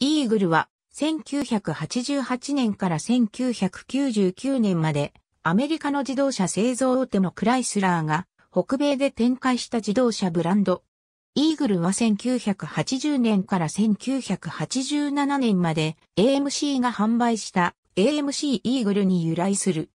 イーグルは1988年から1999年までアメリカの自動車製造大手のクライスラーが北米で展開した自動車ブランド。イーグルは1980年から1987年まで AMC が販売した AMC イーグルに由来する。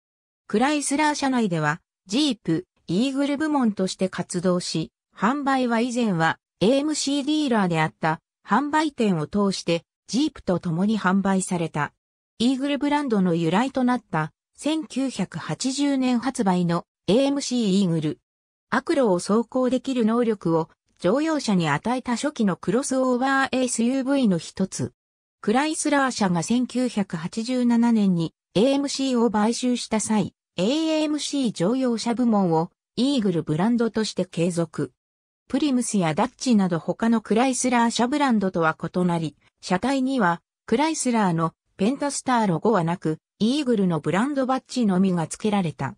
クライスラー社内ではジープ、イーグル部門として活動し、販売は以前は AMC ディーラーであった販売店を通してジープと共に販売された。イーグルブランドの由来となった1980年発売の AMC イーグル。アクロを走行できる能力を乗用車に与えた初期のクロスオーバー SUV の一つ。クライスラー社が1987年に AMC を買収した際、AMC 乗用車部門をイーグルブランドとして継続。プリムスやダッチなど他のクライスラー社ブランドとは異なり、車体には、クライスラーのペンタスターロゴはなく、イーグルのブランドバッジのみが付けられた。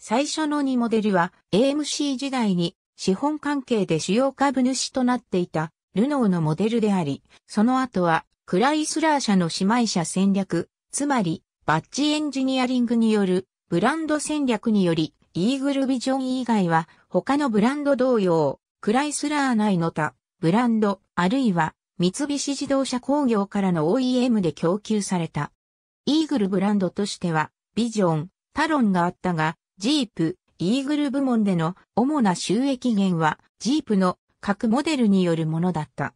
最初の2モデルは AMC 時代に資本関係で主要株主となっていたルノーのモデルであり、その後はクライスラー社の姉妹社戦略、つまりバッジエンジニアリングによるブランド戦略により、イーグルビジョン以外は他のブランド同様、クライスラー内の他、ブランド、あるいは三菱自動車工業からの OEM で供給された。イーグルブランドとしては、ビジョン、タロンがあったが、ジープ、イーグル部門での主な収益源は、ジープの各モデルによるものだった。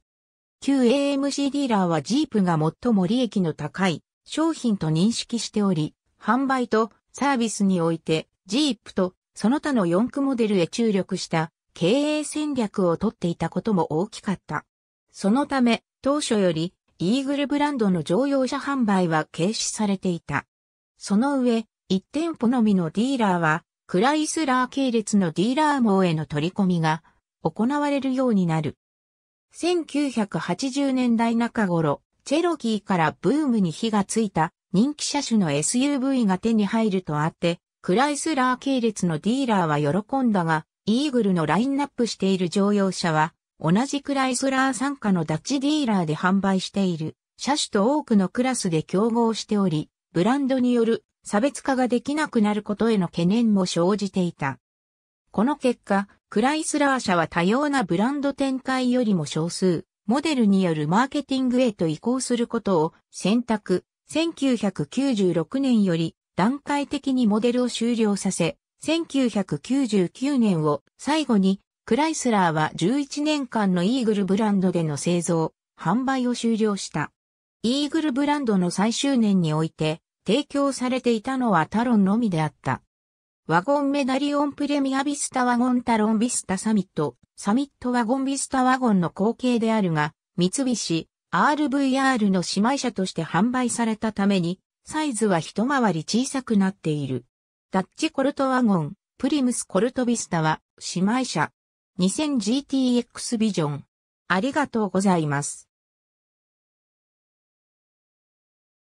旧 AMC ディーラーはジープが最も利益の高い商品と認識しており、販売とサービスにおいて、ジープとその他の4区モデルへ注力した経営戦略をとっていたことも大きかった。そのため、当初より、イーグルブランドの乗用車販売は軽視されていた。その上、1店舗のみのディーラーは、クライスラー系列のディーラー網への取り込みが行われるようになる。1980年代中頃、チェロキーからブームに火がついた人気車種の SUV が手に入るとあって、クライスラー系列のディーラーは喜んだが、イーグルのラインナップしている乗用車は同じクライスラー傘下のダッチディーラーで販売している車種と多くのクラスで競合しており、ブランドによる差別化ができなくなることへの懸念も生じていた。この結果、クライスラー社は多様なブランド展開よりも少数、モデルによるマーケティングへと移行することを選択、1996年より段階的にモデルを終了させ、1999年を最後にクライスラーは11年間のイーグルブランドでの製造、販売を終了した。イーグルブランドの最終年において、提供されていたのはタロンのみであった。ワゴンメダリオンプレミアビスタワゴンタロンビスタサミット、サミットワゴンビスタワゴンの後継であるが、三菱 RVR の姉妹車として販売されたために、サイズは一回り小さくなっている。ダッチコルトワゴン、プリムスコルトビスタは姉妹車、2000GTX ビジョン。ありがとうございます。